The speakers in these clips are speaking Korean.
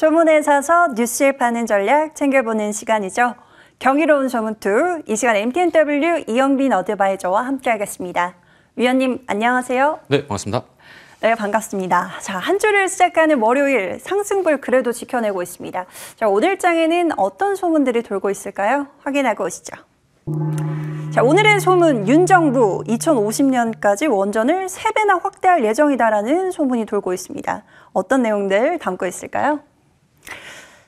소문에 사서 뉴스에 파는 전략 챙겨보는 시간이죠. 경이로운 소문투, 이 시간 MTNW 이영빈 어드바이저와 함께하겠습니다. 위원님, 안녕하세요. 네, 반갑습니다. 네, 반갑습니다. 자, 한 주를 시작하는 월요일, 상승불 그래도 지켜내고 있습니다. 자, 오늘장에는 어떤 소문들이 돌고 있을까요? 확인하고 오시죠. 자, 오늘의 소문, 윤 정부 2050년까지 원전을 세배나 확대할 예정이다라는 소문이 돌고 있습니다. 어떤 내용들 담고 있을까요?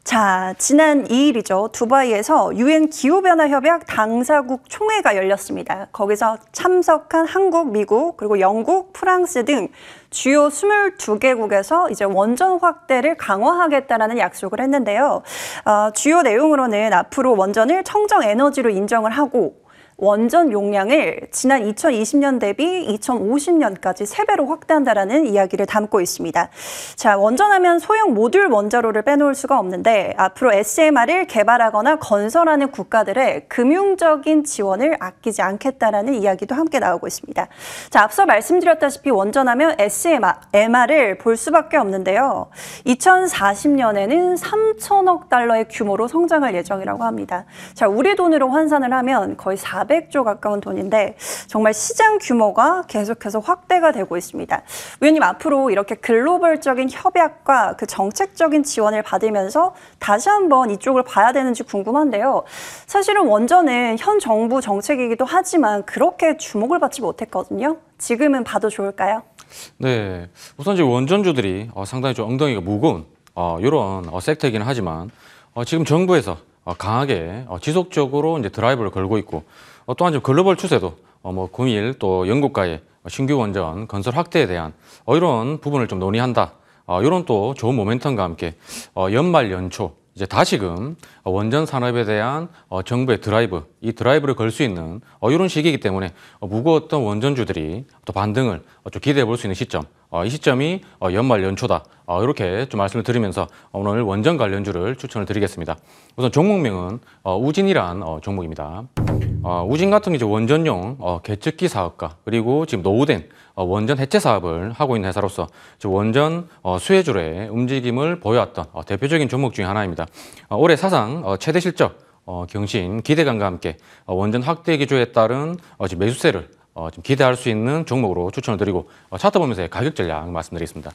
자, 지난 2일이죠. 두바이에서 유엔 기후변화 협약 당사국 총회가 열렸습니다. 거기서 참석한 한국, 미국, 그리고 영국, 프랑스 등 주요 22개국에서 이제 원전 확대를 강화하겠다라는 약속을 했는데요. 어, 주요 내용으로는 앞으로 원전을 청정 에너지로 인정을 하고 원전 용량을 지난 2020년 대비 2050년까지 세배로 확대한다라는 이야기를 담고 있습니다. 자, 원전하면 소형 모듈 원자로를 빼놓을 수가 없는데 앞으로 SMR을 개발하거나 건설하는 국가들의 금융적인 지원을 아끼지 않겠다라는 이야기도 함께 나오고 있습니다. 자, 앞서 말씀드렸다시피 원전하면 SMR, MR을 볼 수밖에 없는데요. 2040년에는 3천억 달러의 규모로 성장할 예정이라고 합니다. 자, 우리 돈으로 환산을 하면 거의 4 400조 가까운 돈인데 정말 시장 규모가 계속해서 확대가 되고 있습니다. 위원님 앞으로 이렇게 글로벌적인 협약과 그 정책적인 지원을 받으면서 다시 한번 이쪽을 봐야 되는지 궁금한데요. 사실은 원전은 현 정부 정책이기도 하지만 그렇게 주목을 받지 못했거든요. 지금은 봐도 좋을까요? 네, 우선 이제 원전주들이 어, 상당히 좀 엉덩이가 무거운 어, 이런 어, 섹터이긴 하지만 어, 지금 정부에서 어, 강하게 어, 지속적으로 이제 드라이브를 걸고 있고 어, 또한 지 글로벌 추세도 어, 뭐 공일 또 영국과의 신규 원전 건설 확대에 대한 어, 이런 부분을 좀 논의한다. 이런 또 좋은 모멘텀과 함께 연말 연초 이제 다시금 원전 산업에 대한 정부의 드라이브, 이 드라이브를 걸 수 있는 이런 시기이기 때문에 무거웠던 원전주들이 또 반등을 좀 기대해 볼 수 있는 시점 어, 이 시점이 어, 연말 연초다 어, 이렇게 좀 말씀을 드리면서 오늘 원전 관련주를 추천을 드리겠습니다. 우선 종목명은 우진이란 종목입니다. 우진 같은 이제 원전용 개측기 사업과 그리고 지금 노후된 원전 해체 사업을 하고 있는 회사로서 원전 수혜주의 움직임을 보여왔던 대표적인 종목 중의 하나입니다. 올해 사상 최대 실적 경신 기대감과 함께 원전 확대 기조에 따른 매수세를 어, 좀 기대할 수 있는 종목으로 추천을 드리고 어, 차트 보면서 가격 전략 말씀드리겠습니다.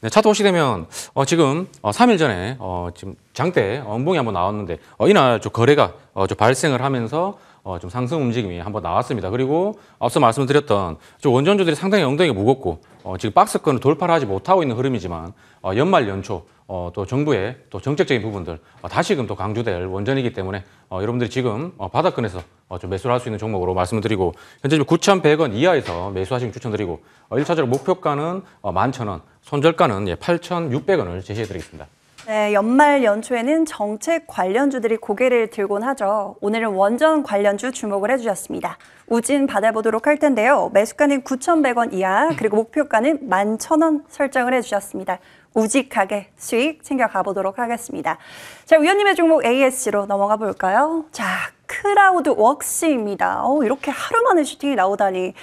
네, 차트 보시게 되면 어, 지금 어, 3일 전에 어, 지금 장대 엉봉이 한번 나왔는데 어, 이날 좀 거래가 어, 좀 발생을 하면서 어, 좀 상승 움직임이 한번 나왔습니다. 그리고 앞서 말씀드렸던 좀 원전주들이 상당히 엉덩이가 무겁고 어, 지금 박스권을 돌파를 하지 못하고 있는 흐름이지만 어, 연말 연초 어, 또 정부의 또 정책적인 부분들 어, 다시금 또 강조될 원전이기 때문에 어, 여러분들이 지금 어, 바닥권에서 어, 좀 매수를 할 수 있는 종목으로 말씀을 드리고 현재 지금 9,100원 이하에서 매수하시는 추천드리고 1차적으로 목표가는 11,000원, 어, 손절가는 8,600원을 예, 제시해드리겠습니다. 네, 연말 연초에는 정책 관련주들이 고개를 들곤 하죠. 오늘은 원전 관련주 주목을 해주셨습니다. 우진 받아보도록 할 텐데요. 매수가는 9,100원 이하, 그리고 목표가는 11,000원 설정을 해주셨습니다. 우직하게 수익 챙겨가보도록 하겠습니다. 자, 위원님의 종목 ASC로 넘어가 볼까요? 자, 크라우드 웍스입니다. 어, 이렇게 하루 만에 슈팅이 나오다니.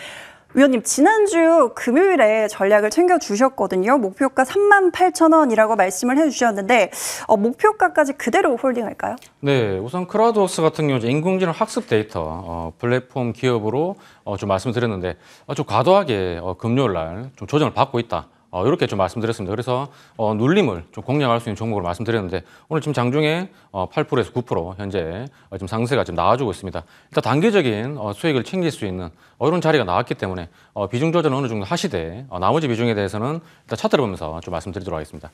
위원님, 지난주 금요일에 전략을 챙겨주셨거든요. 목표가 3만 8천 원이라고 말씀을 해주셨는데, 어, 목표가까지 그대로 홀딩할까요? 네, 우선 크라우드웍스 같은 경우 인공지능 학습 데이터 어, 플랫폼 기업으로 어, 좀 말씀드렸는데, 어, 좀 과도하게 어, 금요일 날좀 조정을 받고 있다. 어, 이렇게 좀 말씀드렸습니다. 그래서 어, 눌림을 좀 공략할 수 있는 종목을 말씀드렸는데 오늘 지금 장중에 어, 8%에서 9% 현재 어, 지금 상세가 지금 나와주고 있습니다. 일단 단기적인 어, 수익을 챙길 수 있는 어, 이런 자리가 나왔기 때문에 어, 비중 조절은 어느 정도 하시되 어, 나머지 비중에 대해서는 일단 차트를 보면서 좀 말씀드리도록 하겠습니다.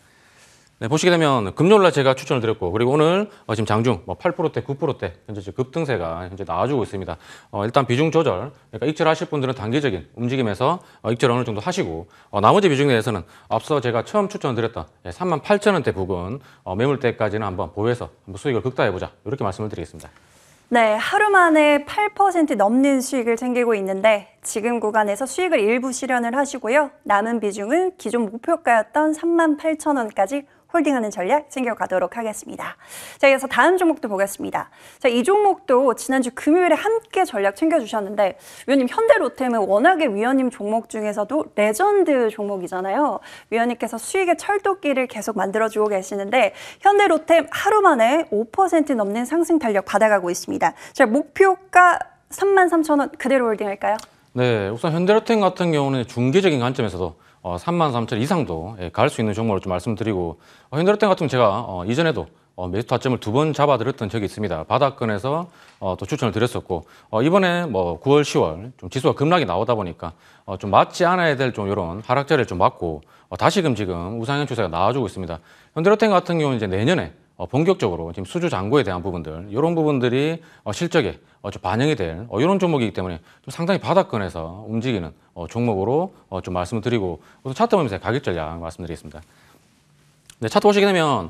네, 보시게 되면 금요일 날 제가 추천을 드렸고 그리고 오늘 어, 지금 장중 뭐 8%대, 9%대 현재 지금 급등세가 현재 나와주고 있습니다. 어, 일단 비중 조절, 그러니까 익절하실 분들은 단기적인 움직임에서 어, 익절 어느 정도 하시고 어, 나머지 비중 내에서는 앞서 제가 처음 추천드렸던 예, 3 0 0 0 원대 부근 어, 매물대까지는 한번 보유해서 한번 수익을 극대화해보자 이렇게 말씀을 드리겠습니다. 네, 하루 만에 8% 넘는 수익을 챙기고 있는데 지금 구간에서 수익을 일부 실현을 하시고요. 남은 비중은 기존 목표가였던 3 8 0 0 0 원까지 홀딩하는 전략 챙겨가도록 하겠습니다. 자, 그래서 다음 종목도 보겠습니다. 자, 이 종목도 지난주 금요일에 함께 전략 챙겨주셨는데 위원님 현대로템은 워낙에 위원님 종목 중에서도 레전드 종목이잖아요. 위원님께서 수익의 철도끼를 계속 만들어주고 계시는데 현대로템 하루 만에 5% 넘는 상승 탄력 받아가고 있습니다. 자, 목표가 33,000원 그대로 홀딩할까요? 네, 우선 현대로템 같은 경우는 중기적인 관점에서도 어, 3만 3천 이상도 예, 갈수 있는 종목을좀 말씀드리고 어, 현대로템 같은 제가 어, 이전에도 어, 매수 타점을 두 번 잡아드렸던 적이 있습니다. 바닥권에서 어, 또 추천을 드렸었고 어, 이번에 뭐 9월, 10월 좀 지수가 급락이 나오다 보니까 어, 좀 맞지 않아야 될 좀 이런 하락자를 좀 맞고 어, 다시금 지금 우상향 추세가 나와주고 있습니다. 현대로템 같은 경우는 이제 내년에 어, 본격적으로 지금 수주 잔고에 대한 부분들 이런 부분들이 어, 실적에 어, 반영이 될 이런 종목이기 때문에 좀 상당히 바닥권에서 움직이는 종목으로 좀 말씀을 드리고 우선 차트 보면서 가격 전략 말씀드리겠습니다. 네, 차트 보시게 되면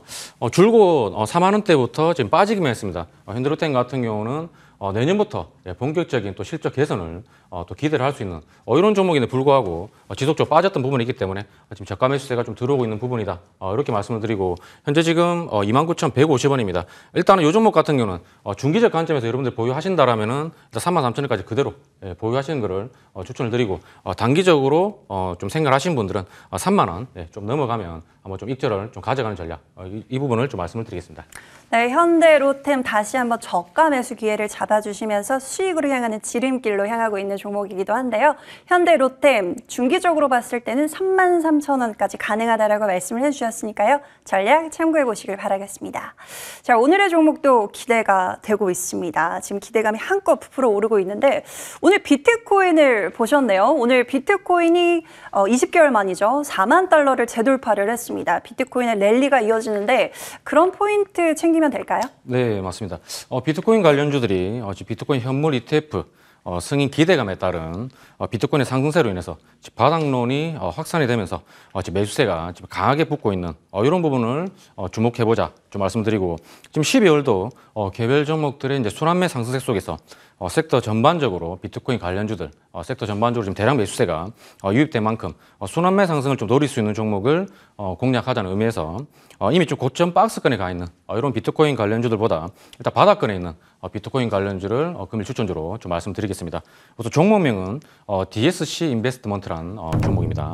줄곧 4만 원대부터 지금 빠지기만 했습니다. 현대로텐 같은 경우는 어, 내년부터 예, 본격적인 또 실적 개선을 어, 또 기대를 할 수 있는 어, 이런 종목인데 불구하고 어, 지속적으로 빠졌던 부분이 있기 때문에 어, 지금 저가 매수세가 좀 들어오고 있는 부분이다. 어, 이렇게 말씀을 드리고 현재 지금 어, 29,150원입니다. 일단은 요 종목 같은 경우는 어, 중기적 관점에서 여러분들 보유하신다라면은 일단 33,000원까지 그대로 예, 보유하시는 거를 어, 추천을 드리고 어, 단기적으로 어, 좀 생각을 하신 분들은 어, 3만 원좀 예, 넘어가면 한번 좀 익절을 좀 가져가는 전략 어, 이, 이 부분을 좀 말씀을 드리겠습니다. 네, 현대 로템 다시 한번 저가 매수 기회를 잡아주시면서 수익으로 향하는 지름길로 향하고 있는 종목이기도 한데요. 현대 로템 중기적으로 봤을 때는 33,000원까지 가능하다라고 말씀을 해주셨으니까요. 전략 참고해 보시길 바라겠습니다. 자, 오늘의 종목도 기대가 되고 있습니다. 지금 기대감이 한껏 부풀어 오르고 있는데 오늘 비트코인을 보셨네요. 오늘 비트코인이 20개월 어, 만이죠. 4만 달러를 재돌파를 했습니다. 비트코인의 랠리가 이어지는데 그런 포인트 챙기 챙기면 될까요? 네, 맞습니다. 어, 비트코인 관련주들이 어, 비트코인 현물 ETF 어, 승인 기대감에 따른 어, 비트코인의 상승세로 인해서 바닥론이 어, 확산이 되면서 어, 매수세가 강하게 붙고 있는 어, 이런 부분을 어, 주목해보자 좀 말씀드리고 지금 12월도 어, 개별 종목들의 이제 순환매 상승세 속에서 어, 섹터 전반적으로 비트코인 관련주들 어, 섹터 전반적으로 지금 대량 매수세가 어, 유입된 만큼 어, 순환매 상승을 좀 노릴 수 있는 종목을 어, 공략하자는 의미에서 어, 이미 좀 고점 박스권에 가 있는 어, 이런 비트코인 관련주들보다 일단 바닥권에 있는 어, 비트코인 관련주를 어, 금일 추천주로 좀 말씀드리겠습니다. 우선 종목명은 어, DSC 인베스트먼트란 어, 종목입니다.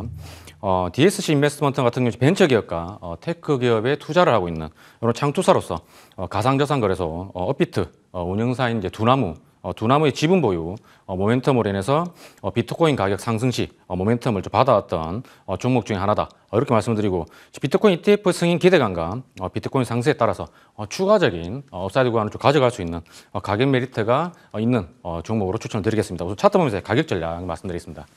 어, DSC 인베스트먼트 같은 경우 벤처 기업과 어, 테크 기업에 투자를 하고 있는 이런 창투사로서 어, 가상자산 거래소 어, 업비트 어, 운영사인 이제 두나무 어, 두나무의 지분 보유 어, 모멘텀으로 인해서 어, 비트코인 가격 상승 시 어, 모멘텀을 좀 받아왔던 어, 종목 중에 하나다 어, 이렇게 말씀드리고 비트코인 ETF 승인 기대감과 어, 비트코인 상승에 따라서 어, 추가적인 어, 업사이드 구간을 좀 가져갈 수 있는 어, 가격 메리트가 어, 있는 어, 종목으로 추천드리겠습니다. 우선 차트 보면서 가격 전략 말씀드리겠습니다.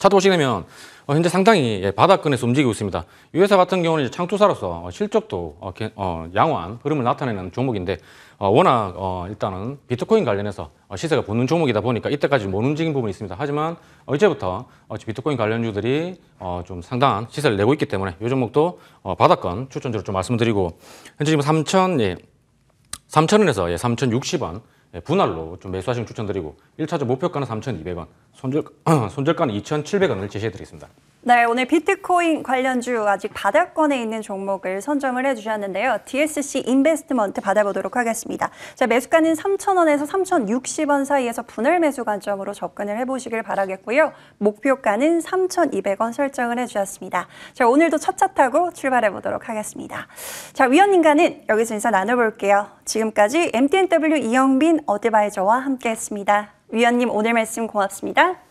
차도시라면 어, 현재 상당히 예, 바닥근에서 움직이고 있습니다. 이 회사 같은 경우는 창투사로서 어, 실적도 어, 양호한 흐름을 나타내는 종목인데 워낙 일단은 비트코인 관련해서 시세가 보는 종목이다 보니까 이때까지 못 움직인 부분이 있습니다. 하지만 이제부터 비트코인 관련주들이 좀 상당한 시세를 내고 있기 때문에 이 종목도 바닥권 추천주로 좀 말씀드리고 현재 지금 3천 예, 3천원에서 예, 3,060원 예, 분할로 좀 매수하시면 추천드리고 1차적 목표가는 3,200원 손절, 손절가는 2,700원을 제시해드리겠습니다. 네, 오늘 비트코인 관련주 아직 바닥권에 있는 종목을 선정을 해주셨는데요. DSC 인베스트먼트 받아보도록 하겠습니다. 자, 매수가는 3,000원에서 3,060원 사이에서 분할 매수 관점으로 접근을 해보시길 바라겠고요. 목표가는 3,200원 설정을 해주셨습니다. 자, 오늘도 첫차 타고 출발해보도록 하겠습니다. 자, 위원님과는 여기서 인사 나눠볼게요. 지금까지 MTNW 이영빈 어드바이저와 함께했습니다. 위원님 오늘 말씀 고맙습니다.